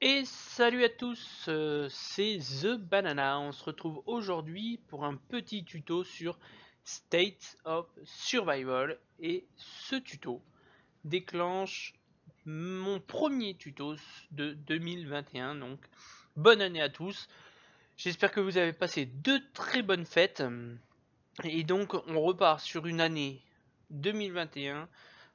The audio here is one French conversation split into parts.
Et salut à tous, euh, c'est The Banana. On se retrouve aujourd'hui pour un petit tuto sur State of Survival. Et ce tuto déclenche mon premier tuto de 2021. Donc, bonne année à tous. J'espère que vous avez passé de très bonnes fêtes. Et donc on repart sur une année 2021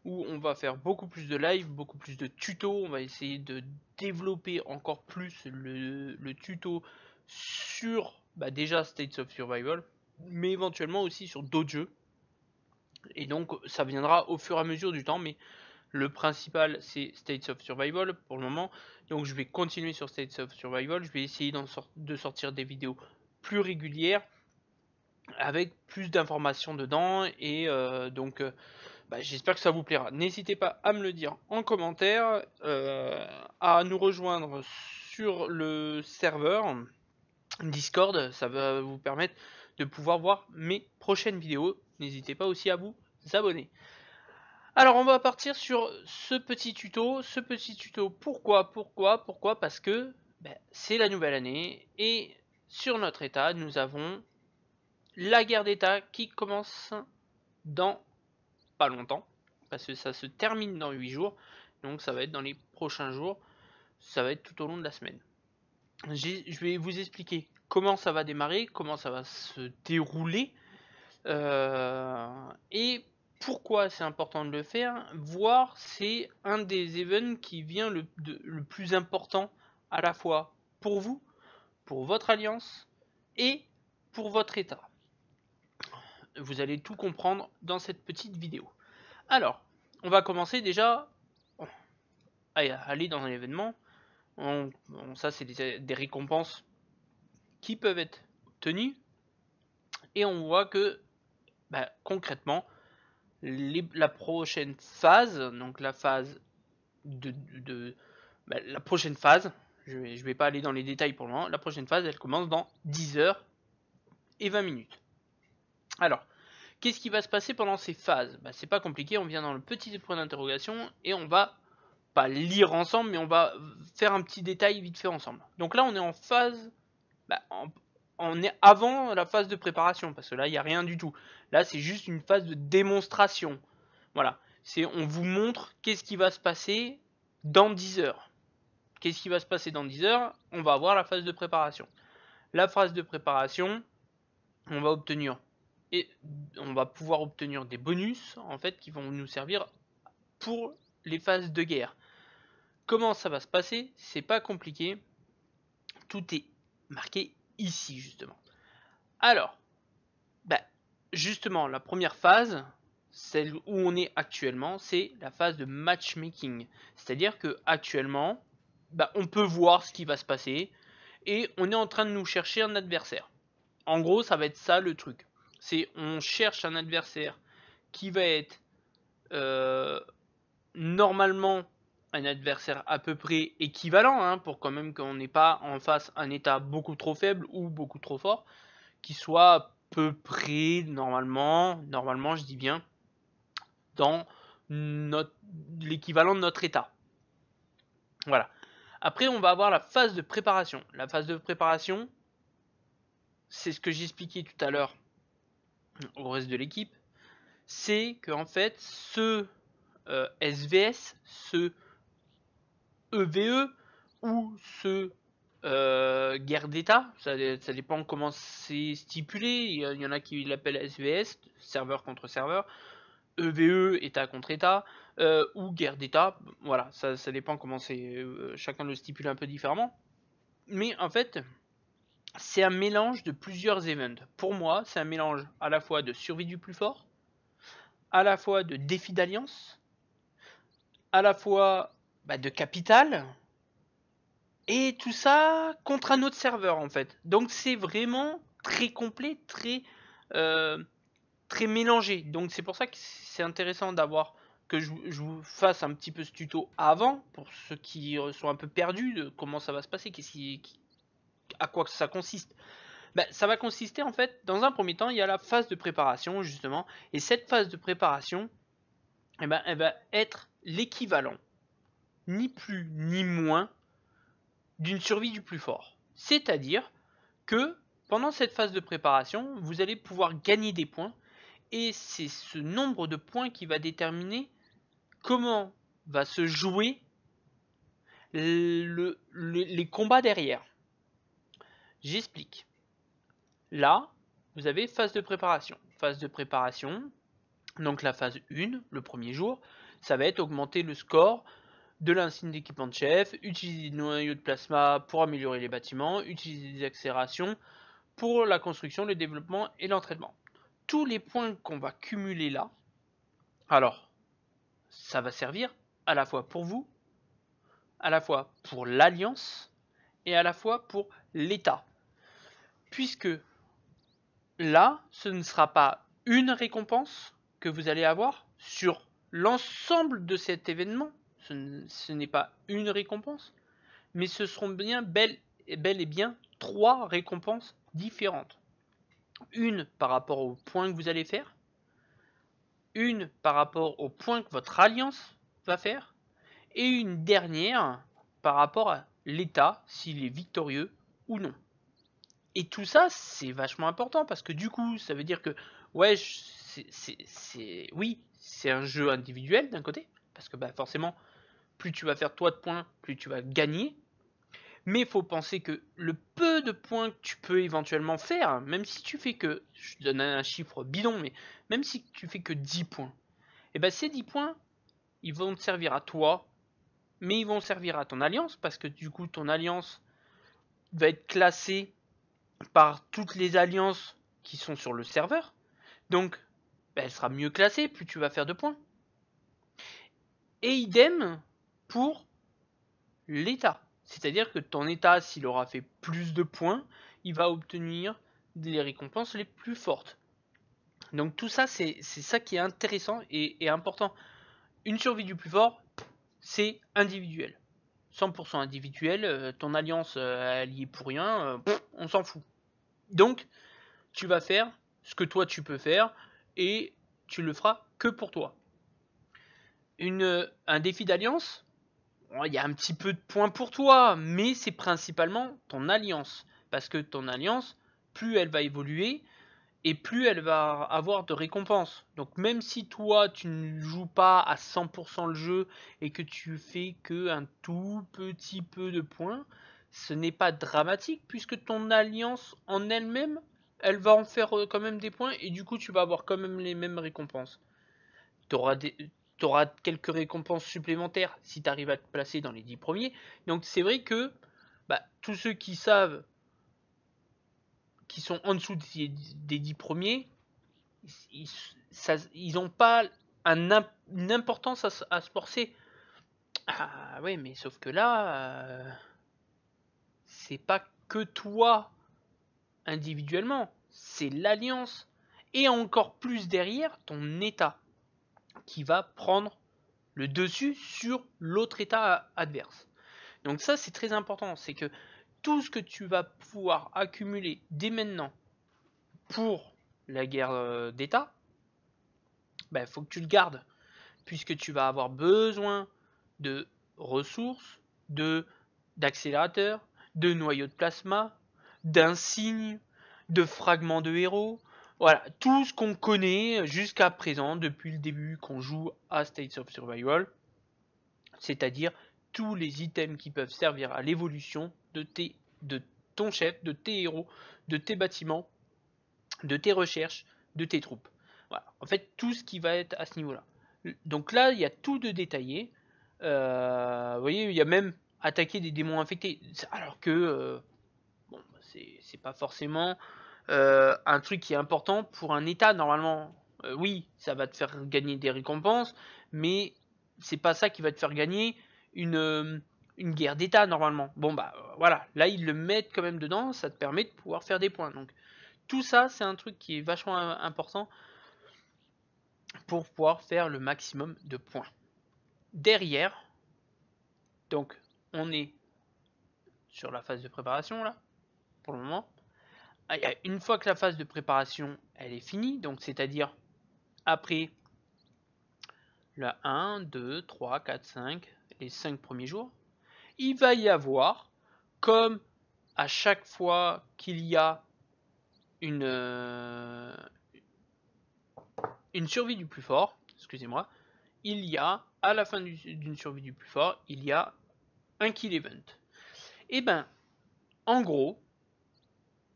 où on va faire beaucoup plus de live, beaucoup plus de tutos. On va essayer de développer encore plus le, tuto sur bah, déjà States of Survival, mais éventuellement aussi sur d'autres jeux. Et donc ça viendra au fur et à mesure du temps, mais le principal c'est States of Survival pour le moment. Donc je vais continuer sur States of Survival, je vais essayer de sortir des vidéos plus régulières avec plus d'informations dedans et euh, donc euh, bah, j'espère que ça vous plaira. N'hésitez pas à me le dire en commentaire, euh, à nous rejoindre sur le serveur Discord, ça va vous permettre de pouvoir voir mes prochaines vidéos. N'hésitez pas aussi à vous abonner. Alors on va partir sur ce petit tuto, ce petit tuto pourquoi, pourquoi, pourquoi, parce que bah, c'est la nouvelle année et sur notre état nous avons la guerre d'État qui commence dans pas longtemps, parce que ça se termine dans 8 jours, donc ça va être dans les prochains jours, ça va être tout au long de la semaine. Je vais vous expliquer comment ça va démarrer, comment ça va se dérouler, euh, et pourquoi c'est important de le faire, Voir c'est un des events qui vient le plus important à la fois pour vous, pour votre alliance et pour votre état. Vous allez tout comprendre dans cette petite vidéo. Alors, on va commencer déjà oh, à aller dans un événement. ça, c'est des, récompenses qui peuvent être obtenues. Et on voit que bah, concrètement, la prochaine phase, donc la phase de, bah, la prochaine phase, je ne vais, vais pas aller dans les détails pour le moment, la prochaine phase elle commence dans 10 heures et 20 minutes. Alors, qu'est-ce qui va se passer pendant ces phases bah, C'est pas compliqué, on vient dans le petit point d'interrogation et on va pas lire ensemble, mais on va faire un petit détail vite fait ensemble. Donc là, on est en phase, bah, on est avant la phase de préparation, parce que là, il n'y a rien du tout. Là, c'est juste une phase de démonstration. Voilà, c'est on vous montre qu'est-ce qui va se passer dans 10 heures. Qu'est-ce qui va se passer dans 10 heures On va avoir la phase de préparation. La phase de préparation, on va obtenir et on va pouvoir obtenir des bonus en fait qui vont nous servir pour les phases de guerre. Comment ça va se passer C'est pas compliqué. Tout est marqué ici justement. Alors, bah, justement, la première phase, celle où on est actuellement, c'est la phase de matchmaking. C'est-à-dire que actuellement, bah, on peut voir ce qui va se passer et on est en train de nous chercher un adversaire. En gros, ça va être ça le truc. C'est on cherche un adversaire qui va être euh, normalement un adversaire à peu près équivalent, hein, pour quand même qu'on n'ait pas en face un état beaucoup trop faible ou beaucoup trop fort, qui soit à peu près normalement, normalement je dis bien, dans l'équivalent de notre état. Voilà. Après, on va avoir la phase de préparation. La phase de préparation, c'est ce que j'expliquais tout à l'heure au reste de l'équipe, c'est que en fait ce SVS, euh, ce EVE e ou ce euh, guerre d'État, ça, dépend comment c'est stipulé, il y, en a qui l'appellent SVS, serveur contre serveur, EVE, e, État contre État, euh, ou guerre d'État, voilà, ça, ça, dépend comment c'est, chacun le stipule un peu différemment, mais en fait, c'est un mélange de plusieurs events. Pour moi, c'est un mélange à la fois de survie du plus fort, à la fois de défi d'alliance, à la fois bah, de capital, et tout ça contre un autre serveur en fait. Donc c'est vraiment très complet, très, euh, très mélangé. Donc c'est pour ça que c'est intéressant d'avoir que je, je, vous fasse un petit peu ce tuto avant, pour ceux qui euh, sont un peu perdus de comment ça va se passer, qu'est-ce qui, à quoi ça consiste ben, Ça va consister en fait, dans un premier temps, il y a la phase de préparation justement, et cette phase de préparation, eh ben, elle va être l'équivalent, ni plus ni moins, d'une survie du plus fort. C'est-à-dire que pendant cette phase de préparation, vous allez pouvoir gagner des points, et c'est ce nombre de points qui va déterminer comment va se jouer les combats derrière. J'explique. Là, vous avez phase de préparation. Phase de préparation, donc la phase 1, le premier jour, ça va être augmenter le score de l'insigne d'équipement de chef, utiliser des noyaux de plasma pour améliorer les bâtiments, utiliser des accélérations pour la construction, le développement et l'entraînement. Tous les points qu'on va cumuler là, alors, ça va servir à la fois pour vous, à la fois pour l'Alliance et à la fois pour l'État puisque là, ce ne sera pas une récompense que vous allez avoir sur l'ensemble de cet événement. Ce n'est pas une récompense, mais ce seront bien bel et, bel et bien trois récompenses différentes. Une par rapport au point que vous allez faire, une par rapport au point que votre alliance va faire, et une dernière par rapport à l'état, s'il est victorieux ou non. Et tout ça, c'est vachement important parce que du coup, ça veut dire que, ouais, c'est, oui, c'est un jeu individuel d'un côté, parce que bah, forcément, plus tu vas faire toi de points, plus tu vas gagner. Mais il faut penser que le peu de points que tu peux éventuellement faire, même si tu fais que, je donne un chiffre bidon, mais même si tu fais que 10 points, et eh ben ces 10 points, ils vont te servir à toi, mais ils vont servir à ton alliance, parce que du coup, ton alliance va être classée par toutes les alliances qui sont sur le serveur. Donc, ben, elle sera mieux classée, plus tu vas faire de points. Et idem pour l'état. C'est-à-dire que ton état, s'il aura fait plus de points, il va obtenir les récompenses les plus fortes. Donc tout ça, c'est ça qui est intéressant et, et important. Une survie du plus fort, c'est individuel. 100% individuel, euh, ton alliance alliée euh, pour rien, euh, on s'en fout. Donc, tu vas faire ce que toi tu peux faire et tu le feras que pour toi. Une, un défi d'alliance, il y a un petit peu de points pour toi, mais c'est principalement ton alliance. Parce que ton alliance, plus elle va évoluer, et plus elle va avoir de récompenses. Donc même si toi tu ne joues pas à 100% le jeu et que tu fais que un tout petit peu de points, ce n'est pas dramatique puisque ton alliance en elle-même, elle va en faire euh, quand même des points et du coup tu vas avoir quand même les mêmes récompenses. Tu auras, quelques récompenses supplémentaires si tu arrives à te placer dans les 10 premiers. Donc c'est vrai que bah, tous ceux qui savent qui sont en dessous des dix premiers, ils n'ont pas un, une importance à, se forcer. Ah oui, mais sauf que là, euh, c'est pas que toi individuellement, c'est l'alliance et encore plus derrière ton état qui va prendre le dessus sur l'autre état adverse. Donc ça c'est très important, c'est que tout ce que tu vas pouvoir accumuler dès maintenant pour la guerre euh, d'État, il ben, faut que tu le gardes, puisque tu vas avoir besoin de ressources, de d'accélérateurs, de noyaux de plasma, d'insignes, de fragments de héros. Voilà, tout ce qu'on connaît jusqu'à présent, depuis le début qu'on joue à States of Survival, c'est-à-dire tous les items qui peuvent servir à l'évolution de, tes, de ton chef, de tes héros, de tes bâtiments, de tes recherches, de tes troupes. Voilà. En fait, tout ce qui va être à ce niveau-là. Donc là, il y a tout de détaillé. Euh, vous voyez, il y a même attaquer des démons infectés. Alors que, euh, bon, bah, c'est pas forcément euh, un truc qui est important pour un état normalement. oui, ça va te faire gagner des récompenses, mais c'est pas ça qui va te faire gagner euh, une, guerre d'État normalement. Bon bah euh, voilà, là ils le mettent quand même dedans, ça te permet de pouvoir faire des points. Donc tout ça c'est un truc qui est vachement important pour pouvoir faire le maximum de points. Derrière, donc on est sur la phase de préparation là, pour le moment. Ah, une fois que la phase de préparation elle est finie, donc c'est-à-dire après la 1, 2, 3, 4, 5, les cinq premiers jours, il va y avoir, comme à chaque fois qu'il y a une, euh, une survie du plus fort, excusez-moi, il y a, à la fin d'une survie du plus fort, il y a un kill event. Et eh ben, en gros,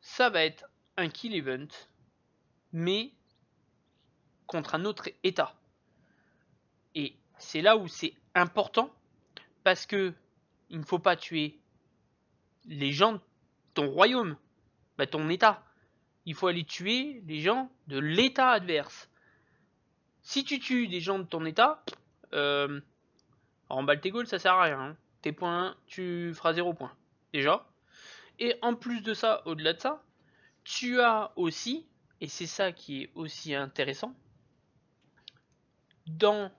ça va être un kill event, mais contre un autre état. Et c'est là où c'est important parce que il ne faut pas tuer les gens de ton royaume, bah ton État. Il faut aller tuer les gens de l'État adverse. Si tu tues des gens de ton État, euh, en tes goals, ça sert à rien. Hein. Tes points, tu feras zéro point. Déjà. Et en plus de ça, au-delà de ça, tu as aussi, et c'est ça qui est aussi intéressant, dans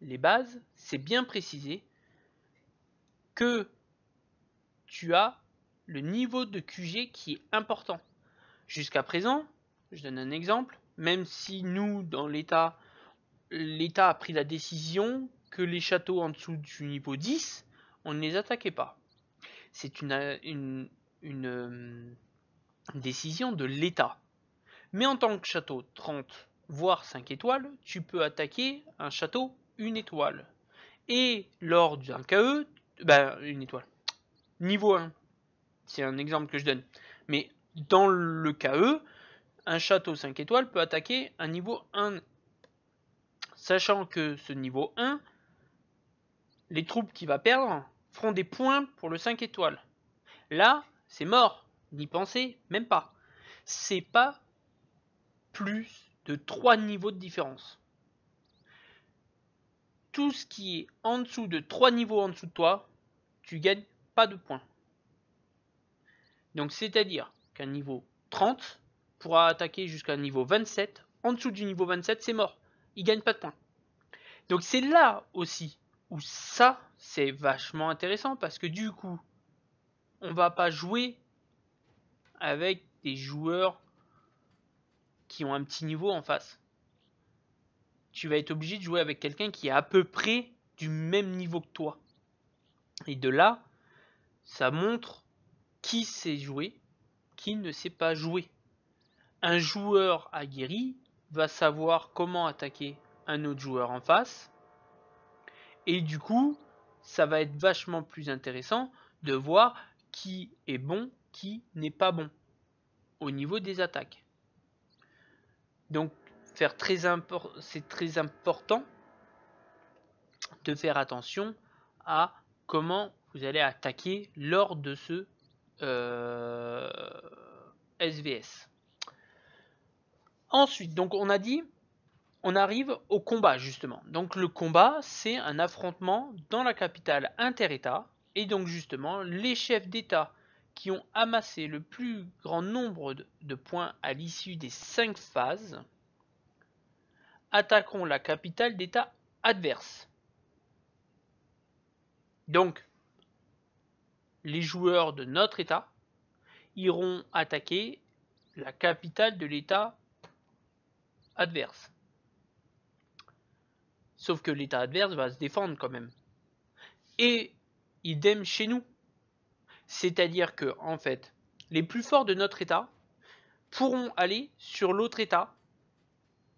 les bases, c'est bien précisé que tu as le niveau de QG qui est important. Jusqu'à présent, je donne un exemple, même si nous, dans l'État, l'État a pris la décision que les châteaux en dessous du niveau 10, on ne les attaquait pas. C'est une, euh, décision de l'État. Mais en tant que château 30, voire 5 étoiles, tu peux attaquer un château 1 étoile. Et lors d'un KE, ben, une étoile. Niveau 1, c'est un exemple que je donne. Mais dans le KE, un château 5 étoiles peut attaquer un niveau 1. Sachant que ce niveau 1, les troupes qui va perdre feront des points pour le 5 étoiles. Là, c'est mort. N'y pensez même pas. C'est pas plus de 3 niveaux de différence. Tout ce qui est en dessous de 3 niveaux en dessous de toi, tu gagnes pas de points. Donc c'est-à-dire qu'un niveau 30 pourra attaquer jusqu'à un niveau 27. En dessous du niveau 27, c'est mort. Il gagne pas de points. Donc c'est là aussi où ça, c'est vachement intéressant parce que du coup, on va pas jouer avec des joueurs qui ont un petit niveau en face. Tu vas être obligé de jouer avec quelqu'un qui est à peu près du même niveau que toi. Et de là, ça montre qui sait jouer, qui ne sait pas jouer. Un joueur aguerri va savoir comment attaquer un autre joueur en face. Et du coup, ça va être vachement plus intéressant de voir qui est bon, qui n'est pas bon au niveau des attaques. Donc, faire très c'est très important de faire attention à comment vous allez attaquer lors de ce SVS. Euh, Ensuite, donc on a dit, on arrive au combat justement. Donc le combat, c'est un affrontement dans la capitale inter-État. Et donc justement, les chefs d'État qui ont amassé le plus grand nombre de points à l'issue des cinq phases attaqueront la capitale d'État adverse. Donc, les joueurs de notre État iront attaquer la capitale de l'État adverse. Sauf que l'État adverse va se défendre quand même. Et idem chez nous. C'est-à-dire que, en fait, les plus forts de notre État pourront aller sur l'autre État,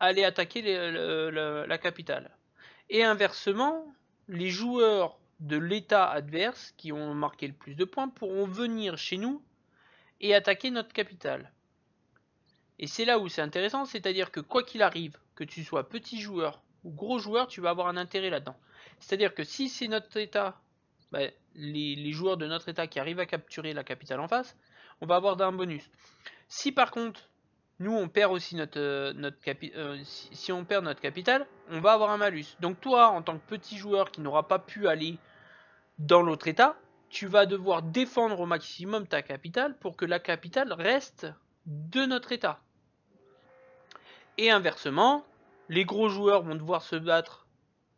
aller attaquer la capitale. Et inversement, les joueurs de l'État adverse qui ont marqué le plus de points pourront venir chez nous et attaquer notre capitale. Et c'est là où c'est intéressant, c'est-à-dire que quoi qu'il arrive, que tu sois petit joueur ou gros joueur, tu vas avoir un intérêt là-dedans. C'est-à-dire que si c'est notre État, bah, les, joueurs de notre État qui arrivent à capturer la capitale en face, on va avoir un bonus. Si par contre, nous on perd aussi notre, euh, euh, si, on perd notre capitale, on va avoir un malus. Donc toi, en tant que petit joueur qui n'aura pas pu aller dans l'autre État, tu vas devoir défendre au maximum ta capitale pour que la capitale reste de notre État. Et inversement, les gros joueurs vont devoir se battre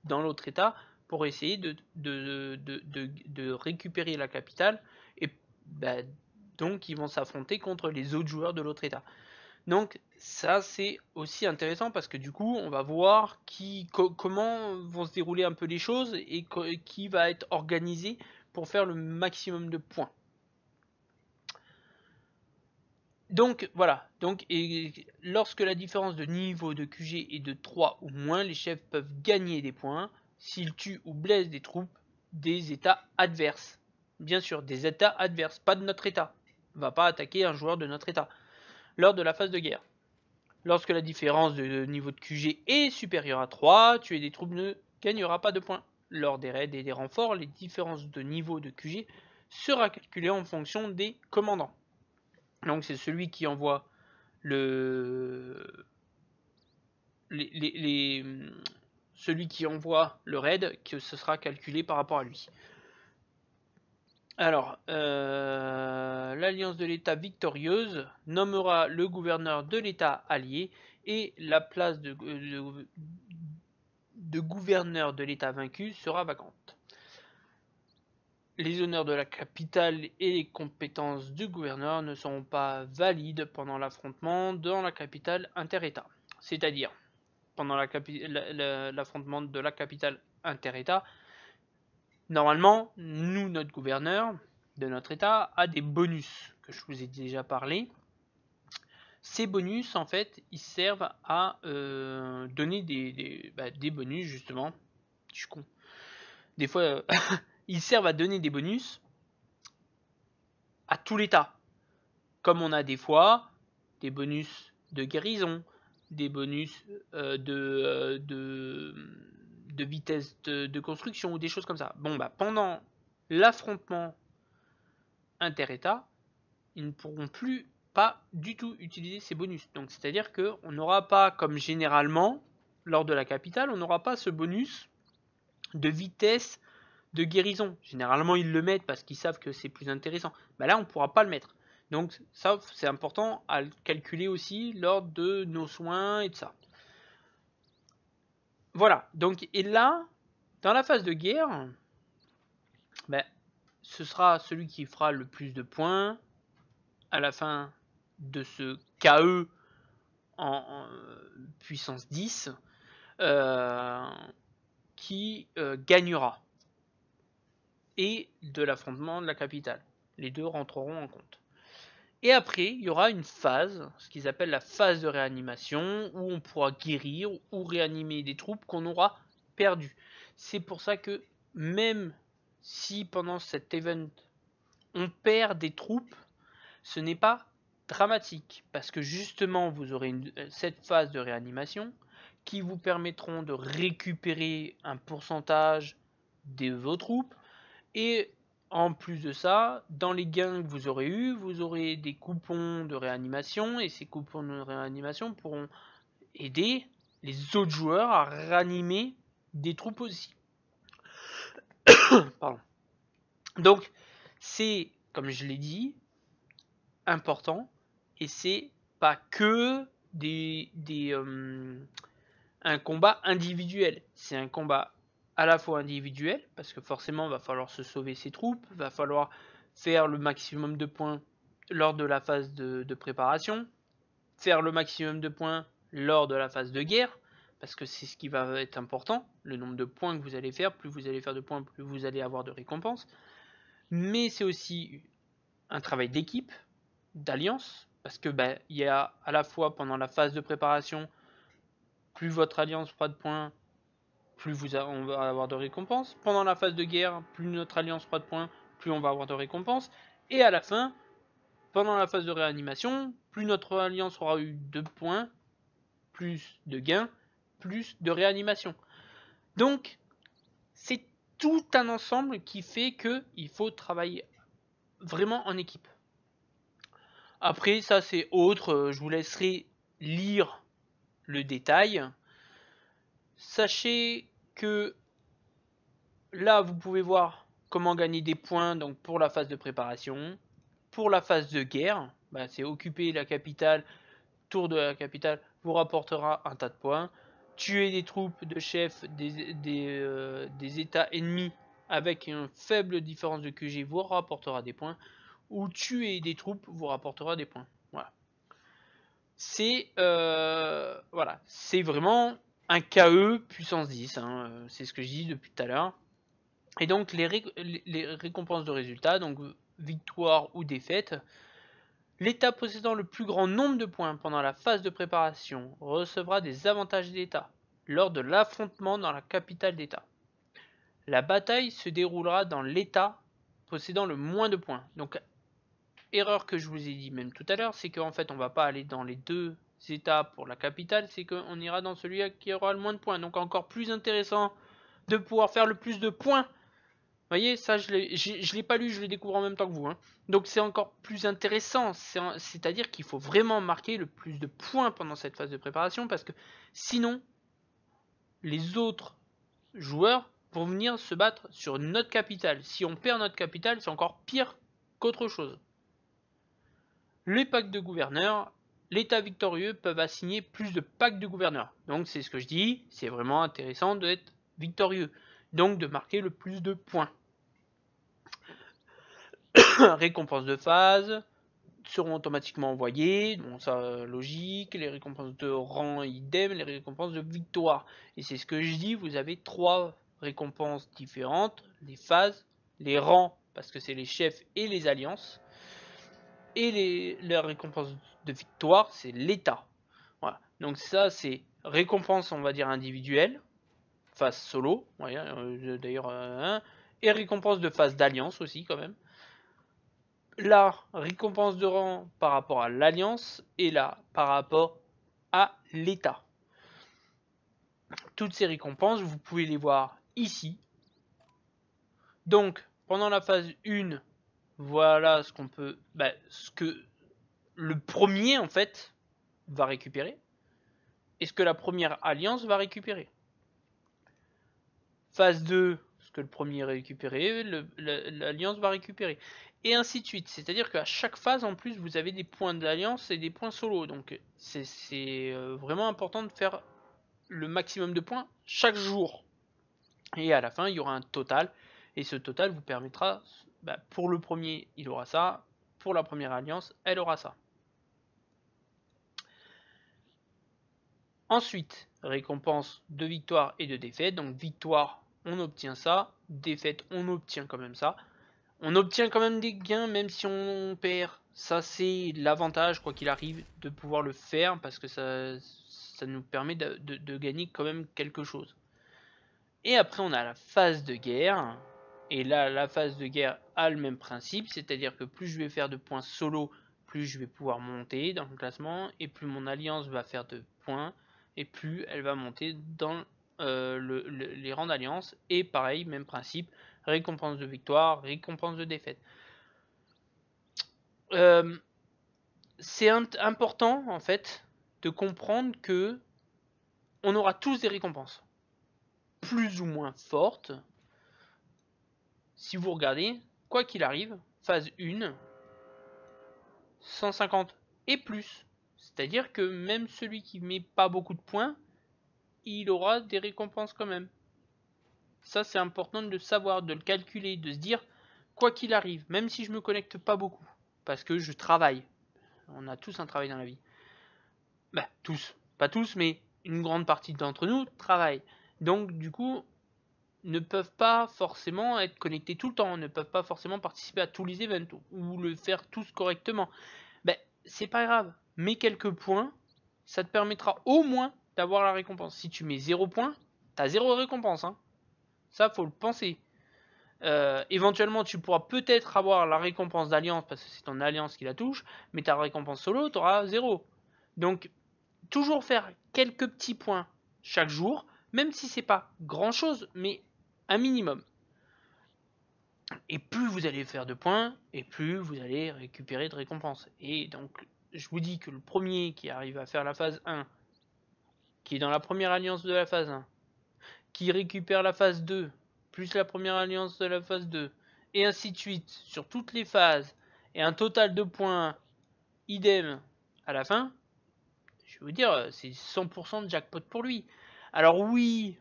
dans l'autre État pour essayer de, récupérer la capitale. Et ben, donc, ils vont s'affronter contre les autres joueurs de l'autre État. Donc, ça, c'est aussi intéressant parce que du coup, on va voir comment vont se dérouler un peu les choses et qui va être organisé pour faire le maximum de points. Donc voilà, donc lorsque la différence de niveau de QG est de 3 ou moins, les chefs peuvent gagner des points s'ils tuent ou blessent des troupes des états adverses. Bien sûr, des états adverses, pas de notre état. On va pas attaquer un joueur de notre état lors de la phase de guerre. Lorsque la différence de niveau de QG est supérieure à 3, tuer des troupes ne gagnera pas de points. Lors des raids et des renforts, les différences de niveau de QG sera calculée en fonction des commandants. Donc c'est celui qui envoie le... celui qui envoie le raid que ce sera calculé par rapport à lui. Alors, euh, l'alliance de l'État victorieuse nommera le gouverneur de l'État allié et la place euh, de, gouverneur de l'État vaincu sera vacante. Les honneurs de la capitale et les compétences du gouverneur ne seront pas valides pendant l'affrontement dans la capitale inter-État, c'est-à-dire pendant l'affrontement de la capitale inter-État, Normalement, nous, notre gouverneur de notre État, a des bonus que je vous ai déjà parlé. Ces bonus, en fait, ils servent à euh, donner des, bah, des, bonus, justement. Je suis con. Des fois, euh, ils servent à donner des bonus à tout l'État. Comme on a des fois des bonus de guérison, des bonus euh, de, de de vitesse de, construction ou des choses comme ça. Bon, bah, pendant l'affrontement inter-État, ils ne pourront plus pas du tout utiliser ces bonus. Donc, c'est-à-dire qu'on n'aura pas, comme généralement, lors de la capitale, on n'aura pas ce bonus de vitesse de guérison. Généralement, ils le mettent parce qu'ils savent que c'est plus intéressant. mais bah, là, on ne pourra pas le mettre. Donc ça, c'est important à calculer aussi lors de nos soins et de ça. Voilà, donc et là, dans la phase de guerre, ben, ce sera celui qui fera le plus de points à la fin de ce KE en, puissance 10 euh, qui euh, gagnera et de l'affrontement de la capitale. Les deux rentreront en compte. Et après, il y aura une phase, ce qu'ils appellent la phase de réanimation, où on pourra guérir ou réanimer des troupes qu'on aura perdues. C'est pour ça que même si pendant cet event on perd des troupes, ce n'est pas dramatique, parce que justement vous aurez euh, cette phase de réanimation qui vous permettront de récupérer un pourcentage de vos troupes et en plus de ça, dans les gains que vous aurez eu, vous aurez des coupons de réanimation et ces coupons de réanimation pourront aider les autres joueurs à réanimer des troupes aussi. Donc, c'est, comme je l'ai dit, important et c'est pas que des, des euh, un combat individuel, c'est un combat à la fois individuel parce que forcément, va falloir se sauver ses troupes, va falloir faire le maximum de points lors de la phase de, préparation, faire le maximum de points lors de la phase de guerre, parce que c'est ce qui va être important, le nombre de points que vous allez faire, plus vous allez faire de points, plus vous allez avoir de récompenses. Mais c'est aussi un travail d'équipe, d'alliance, parce que ben, il y a à la fois pendant la phase de préparation, plus votre alliance prend de points, plus vous on va avoir de récompenses. Pendant la phase de guerre, plus notre alliance aura de points, plus on va avoir de récompenses. Et à la fin, pendant la phase de réanimation, plus notre alliance aura eu de points, plus de gains, plus de réanimation. Donc, c'est tout un ensemble qui fait que il faut travailler vraiment en équipe. Après, ça c'est autre, euh, je vous laisserai lire le détail. Sachez que là, vous pouvez voir comment gagner des points donc pour la phase de préparation. Pour la phase de guerre, bah, c'est occuper la capitale, tour de la capitale vous rapportera un tas de points. Tuer des troupes de chefs des, des, euh, états ennemis avec une faible différence de QG vous rapportera des points. Ou tuer des troupes vous rapportera des points. Voilà. C'est euh, voilà, c'est vraiment un KE puissance 10, hein, euh, c'est ce que je dis depuis tout à l'heure. Et donc les, récompenses de résultats, donc victoire ou défaite, l'État possédant le plus grand nombre de points pendant la phase de préparation recevra des avantages d'État lors de l'affrontement dans la capitale d'État. La bataille se déroulera dans l'État possédant le moins de points. Donc erreur que je vous ai dit même tout à l'heure, c'est qu'en fait on va pas aller dans les deux états pour la capitale, c'est qu'on ira dans celui qui aura le moins de points. Donc encore plus intéressant de pouvoir faire le plus de points. Vous voyez, ça je ne l'ai pas lu, je le découvre en même temps que vous. Hein. Donc c'est encore plus intéressant. C'est-à-dire qu'il faut vraiment marquer le plus de points pendant cette phase de préparation parce que sinon, les autres joueurs vont venir se battre sur notre capitale. Si on perd notre capitale, c'est encore pire qu'autre chose. Les packs de gouverneurs, l'État victorieux peuvent assigner plus de packs de gouverneur. Donc c'est ce que je dis, c'est vraiment intéressant d'être victorieux, donc de marquer le plus de points. récompenses de phase seront automatiquement envoyées, Bon ça logique, les récompenses de rang idem, les récompenses de victoire. Et c'est ce que je dis, vous avez trois récompenses différentes, les phases, les rangs, parce que c'est les chefs et les alliances, et les, la récompense de victoire, c'est l'état. Voilà. Donc ça, c'est récompense, on va dire, individuelle, phase solo, euh, d'ailleurs, euh, hein, et récompense de phase d'alliance aussi, quand même. La récompense de rang par rapport à l'alliance, et là, par rapport à l'état. Toutes ces récompenses, vous pouvez les voir ici. Donc, pendant la phase 1, voilà ce qu'on peut. Bah, ce que le premier, en fait, va récupérer. Et ce que la première alliance va récupérer. Phase 2, ce que le premier récupéré, l'alliance va récupérer. Et ainsi de suite. C'est-à-dire qu'à chaque phase, en plus, vous avez des points de l'alliance et des points solo. Donc, c'est euh, vraiment important de faire le maximum de points chaque jour. Et à la fin, il y aura un total. Et ce total vous permettra bah, pour le premier, il aura ça. Pour la première alliance, elle aura ça. Ensuite, récompense de victoire et de défaite. Donc victoire, on obtient ça. Défaite, on obtient quand même ça. On obtient quand même des gains même si on perd. Ça c'est l'avantage, quoi qu'il arrive, de pouvoir le faire parce que ça, nous permet de, de gagner quand même quelque chose. Et après on a la phase de guerre et là, la phase de guerre a le même principe, c'est-à-dire que plus je vais faire de points solo, plus je vais pouvoir monter dans le classement, et plus mon alliance va faire de points, et plus elle va monter dans euh, les rangs d'alliance. Et pareil, même principe, récompense de victoire, récompense de défaite. Euh, c'est important en fait de comprendre que on aura tous des récompenses plus ou moins fortes, si vous regardez, quoi qu'il arrive, phase 1, 150 et plus. C'est-à-dire que même celui qui met pas beaucoup de points, il aura des récompenses quand même. Ça, c'est important de le savoir, de le calculer, de se dire, quoi qu'il arrive, même si je me connecte pas beaucoup, parce que je travaille, on a tous un travail dans la vie. Bah, tous, pas tous, mais une grande partie d'entre nous travaille. Donc, du coup, ne peuvent pas forcément être connectés tout le temps, ne peuvent pas forcément participer à tous les events ou le faire tous correctement. Ben, c'est pas grave, mets quelques points, ça te permettra au moins d'avoir la récompense. Si tu mets zéro points, t'as zéro récompense. Hein. Ça, faut le penser. Euh, éventuellement, tu pourras peut-être avoir la récompense d'alliance parce que c'est ton alliance qui la touche, mais ta récompense solo, tu zéro. 0. Donc, toujours faire quelques petits points chaque jour, même si c'est pas grand chose, mais un minimum. Et plus vous allez faire de points, et plus vous allez récupérer de récompenses. Et donc, je vous dis que le premier qui arrive à faire la phase 1, qui est dans la première alliance de la phase 1, qui récupère la phase 2, plus la première alliance de la phase 2, et ainsi de suite, sur toutes les phases, et un total de points idem à la fin, je vais vous dire, euh, c'est 100% de jackpot pour lui. Alors oui,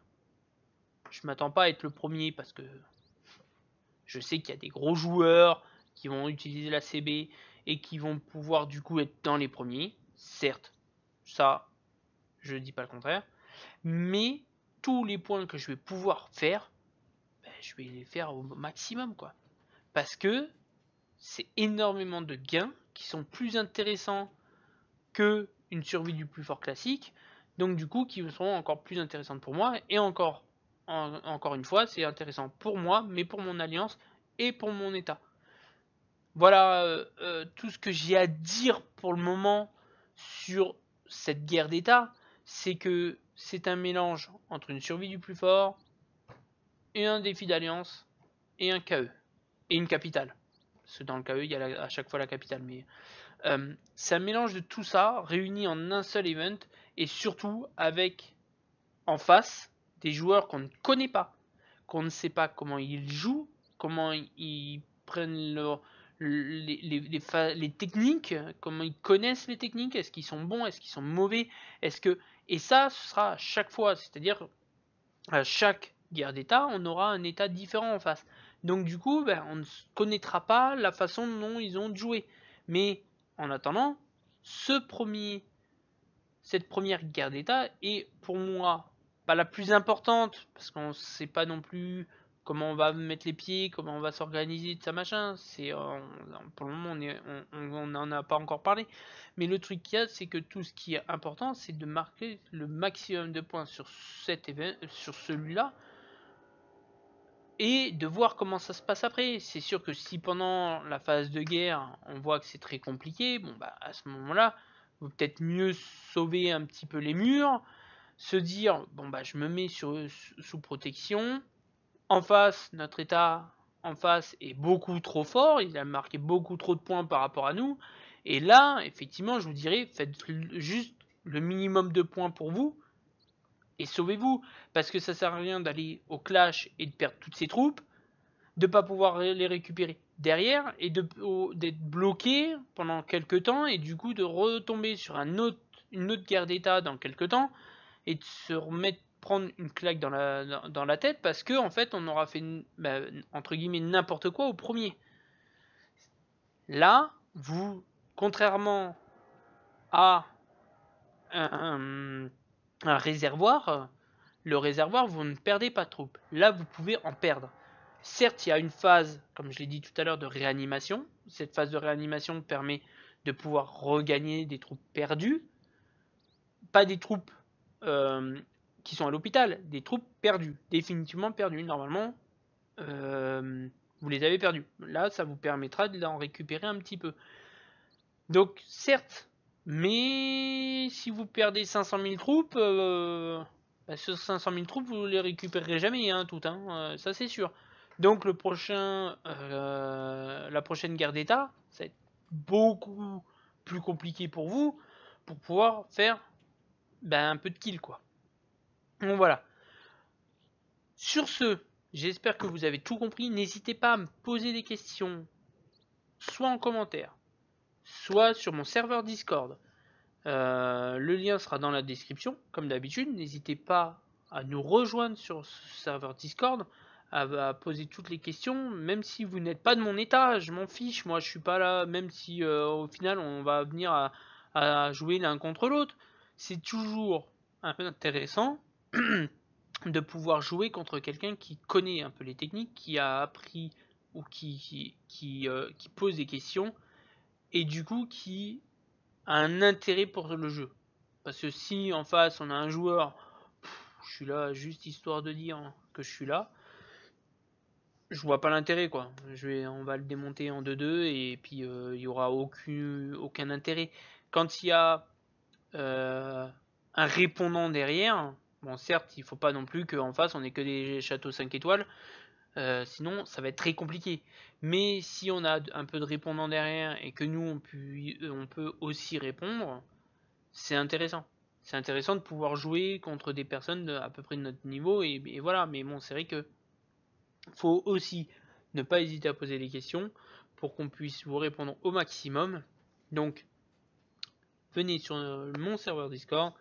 je m'attends pas à être le premier parce que je sais qu'il y a des gros joueurs qui vont utiliser la CB et qui vont pouvoir du coup être dans les premiers. Certes, ça, je dis pas le contraire. Mais tous les points que je vais pouvoir faire, ben, je vais les faire au maximum quoi. Parce que c'est énormément de gains qui sont plus intéressants que une survie du plus fort classique. Donc du coup qui seront encore plus intéressantes pour moi et encore encore une fois, c'est intéressant pour moi, mais pour mon alliance et pour mon état. Voilà euh, euh, tout ce que j'ai à dire pour le moment sur cette guerre d'état, c'est que c'est un mélange entre une survie du plus fort et un défi d'alliance et un KE et une capitale. Ce dans le KE, il y a à chaque fois la capitale, mais euh, c'est un mélange de tout ça réuni en un seul event et surtout avec en face des joueurs qu'on ne connaît pas, qu'on ne sait pas comment ils jouent, comment ils prennent leur, les, les, les, techniques, comment ils connaissent les techniques, est-ce qu'ils sont bons, est-ce qu'ils sont mauvais, est-ce que et ça ce sera à chaque fois, c'est-à-dire à chaque guerre d'État, on aura un État différent en face. Donc du coup, ben, on ne connaîtra pas la façon dont ils ont joué. Mais en attendant, ce premier, cette première guerre d'État est pour moi pas la plus importante, parce qu'on sait pas non plus comment on va mettre les pieds, comment on va s'organiser, tout ça machin. C'est euh, pour le moment on n'en a pas encore parlé. Mais le truc qu'il y a, c'est que tout ce qui est important, c'est de marquer le maximum de points sur sur celui-là, et de voir comment ça se passe après. C'est sûr que si pendant la phase de guerre, on voit que c'est très compliqué, bon bah à ce moment-là, vous peut-être mieux sauver un petit peu les murs se dire bon bah je me mets sous protection. En face, notre état en face est beaucoup trop fort, il a marqué beaucoup trop de points par rapport à nous. Et là, effectivement, je vous dirais, faites juste le minimum de points pour vous et sauvez-vous. Parce que ça sert à rien d'aller au clash et de perdre toutes ces troupes, de pas pouvoir les récupérer derrière et d'être bloqué pendant quelques temps et du coup de retomber sur un une autre guerre d'état dans quelques temps et de se remettre prendre une claque dans la, dans, la tête parce que en fait on aura fait bah, entre guillemets n'importe quoi au premier. Là, vous, contrairement à un, réservoir, le réservoir, vous ne perdez pas de troupes. Là, vous pouvez en perdre. Certes, il y a une phase, comme je l'ai dit tout à l'heure, de réanimation. Cette phase de réanimation permet de pouvoir regagner des troupes perdues. Pas des troupes euh, qui sont à l'hôpital, des troupes perdues, définitivement perdues. Normalement, euh, vous les avez perdues. Là, ça vous permettra d'en récupérer un petit peu. Donc, certes, mais si vous perdez 500 000 troupes, euh, bah, sur 500 000 troupes, vous les récupérerez jamais, hein, tout, hein, euh, ça c'est sûr. Donc, le prochain, la prochaine guerre d'État, ça va être beaucoup plus compliqué pour vous pour pouvoir faire ben, un peu de kill quoi. Bon voilà. Sur ce, j'espère que vous avez tout compris. N'hésitez pas à me poser des questions, soit en commentaire, soit sur mon serveur Discord. Euh, le lien sera dans la description, comme d'habitude. N'hésitez pas à nous rejoindre sur ce serveur Discord, à, poser toutes les questions, même si vous n'êtes pas de mon état, je m'en fiche, moi je suis pas là, même si euh, au final on va venir à jouer l'un contre l'autre c'est toujours un peu intéressant de pouvoir jouer contre quelqu'un qui connaît un peu les techniques, qui a appris ou qui, qui, euh, qui, pose des questions et du coup qui a un intérêt pour le jeu. Parce que si en face on a un joueur, je suis là juste histoire de dire que je suis là, je vois pas l'intérêt quoi. Je vais, on va le démonter en 2-2 et puis euh, il y aura aucun, aucun intérêt. Quand il y a euh, un répondant derrière. Bon, certes, il faut pas non plus qu'en face on ait que des châteaux 5 étoiles, euh, sinon ça va être très compliqué. Mais si on a un peu de répondant derrière et que nous on, pu, on peut aussi répondre, c'est intéressant. C'est intéressant de pouvoir jouer contre des personnes à peu près de notre niveau et, voilà. Mais bon, c'est vrai que faut aussi ne pas hésiter à poser des questions pour qu'on puisse vous répondre au maximum. Donc venez sur euh, mon serveur Discord,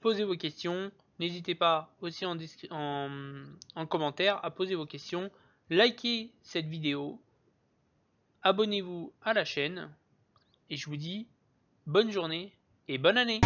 posez vos questions, n'hésitez pas aussi en, commentaire à poser vos questions, likez cette vidéo, abonnez-vous à la chaîne, et je vous dis bonne journée et bonne année